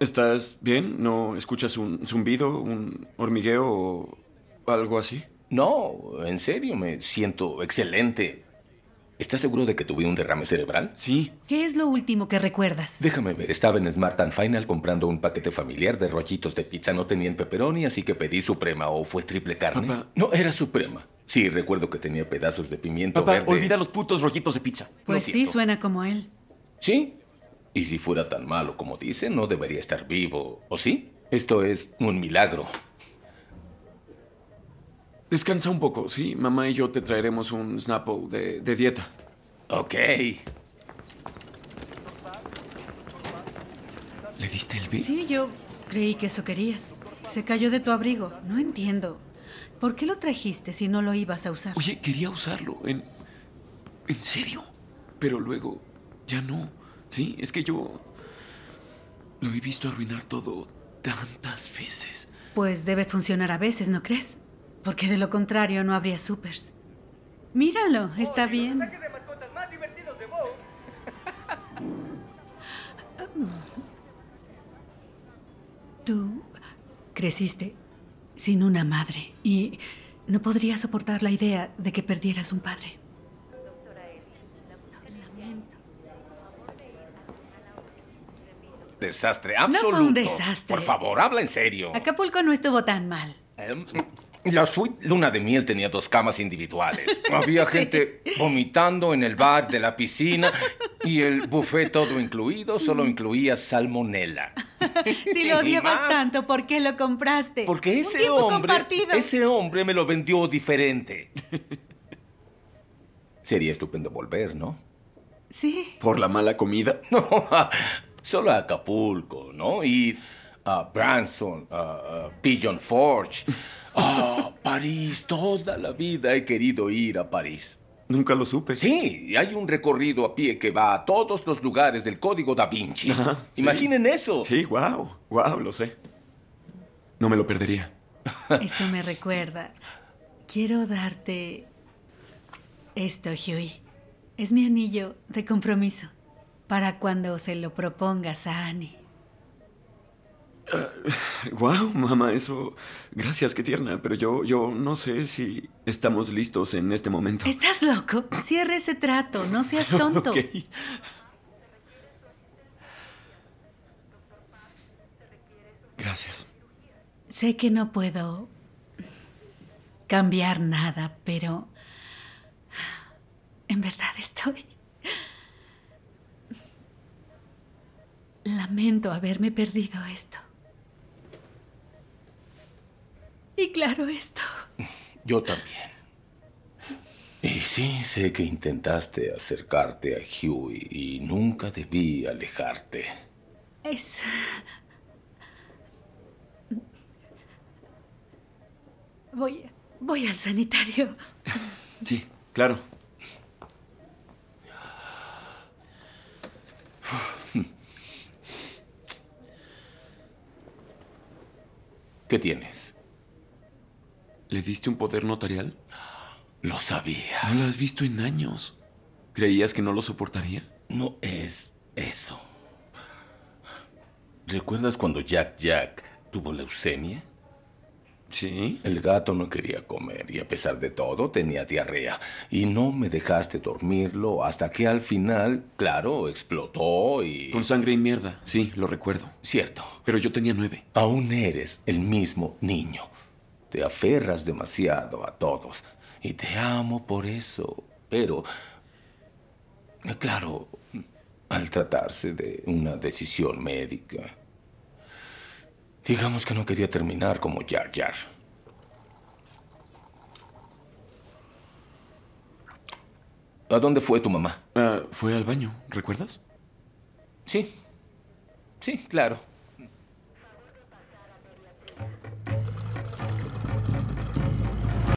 ¿Estás bien? ¿No escuchas un zumbido, un hormigueo o algo así? No, en serio, me siento excelente. ¿Estás seguro de que tuve un derrame cerebral? Sí. ¿Qué es lo último que recuerdas? Déjame ver, estaba en Smart and Final comprando un paquete familiar de rollitos de pizza. No tenían pepperoni, así que pedí suprema o fue triple carne. Papá. No, era suprema. Sí, recuerdo que tenía pedazos de pimiento Papá, olvida los putos rollitos de pizza. Pues sí, suena como él. ¿Sí? Y si fuera tan malo como dice, no debería estar vivo, ¿o sí? Esto es un milagro. Descansa un poco, ¿sí? Mamá y yo te traeremos un Snapple de, dieta. Ok. ¿Le diste el Sí, yo creí que eso querías. Se cayó de tu abrigo. No entiendo. ¿Por qué lo trajiste si no lo ibas a usar? Oye, quería usarlo. ¿En, ¿en serio? Pero luego ya no. Sí, es que yo lo he visto arruinar todo tantas veces. Pues debe funcionar a veces, ¿no crees? Porque de lo contrario no habría supers. Míralo, está bien. Tú creciste sin una madre y no podrías soportar la idea de que perdieras un padre. desastre absoluto. No fue un desastre. Por favor, habla en serio. Acapulco no estuvo tan mal. Em, la Luna de Miel tenía dos camas individuales. Había gente vomitando en el bar de la piscina y el buffet todo incluido solo incluía salmonela. Si lo odiabas tanto, ¿por qué lo compraste? Porque ese hombre, ese hombre me lo vendió diferente. Sería estupendo volver, ¿no? Sí. ¿Por la mala comida? No, solo a Acapulco, ¿no? Y a ah, Branson, a ah, ah, Pigeon Forge, a París. Toda la vida he querido ir a París. Nunca lo supe. Sí, hay un recorrido a pie que va a todos los lugares del código da Vinci. Imaginen eso. Sí, wow, wow, lo sé. No me lo perdería. Eso me recuerda. Quiero darte esto, Huey. Es mi anillo de compromiso para cuando se lo propongas a Annie. Guau, mamá, eso. Gracias, qué tierna. Pero yo, yo no sé si estamos listos en este momento. ¿Estás loco? Cierra ese trato, no seas tonto. Gracias. Sé que no puedo cambiar nada, pero en verdad estoy Lamento haberme perdido esto. Y claro, esto. Yo también. Y sí, sé que intentaste acercarte a Huey y nunca debí alejarte. Es... Voy, voy al sanitario. Sí, claro. ¿Qué tienes? ¿Le diste un poder notarial? Lo sabía. No lo has visto en años. ¿Creías que no lo soportaría? No es eso. ¿Recuerdas cuando Jack Jack tuvo leucemia? Sí. El gato no quería comer y a pesar de todo tenía diarrea. Y no me dejaste dormirlo hasta que al final, claro, explotó y... Con sangre y mierda, sí, lo recuerdo. Cierto. Pero yo tenía nueve. Aún eres el mismo niño. Te aferras demasiado a todos. Y te amo por eso. Pero... Claro, al tratarse de una decisión médica. Digamos que no quería terminar como Jar Jar. ¿A dónde fue tu mamá? Ah, fue al baño, ¿recuerdas? Sí. Sí, claro.